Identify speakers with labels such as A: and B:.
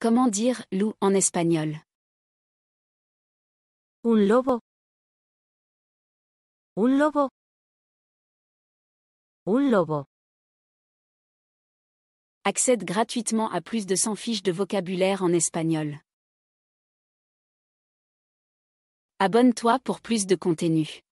A: Comment dire loup en espagnol Un lobo. Un lobo. Un lobo. Accède gratuitement à plus de 100 fiches de vocabulaire en espagnol. Abonne-toi pour plus de contenu.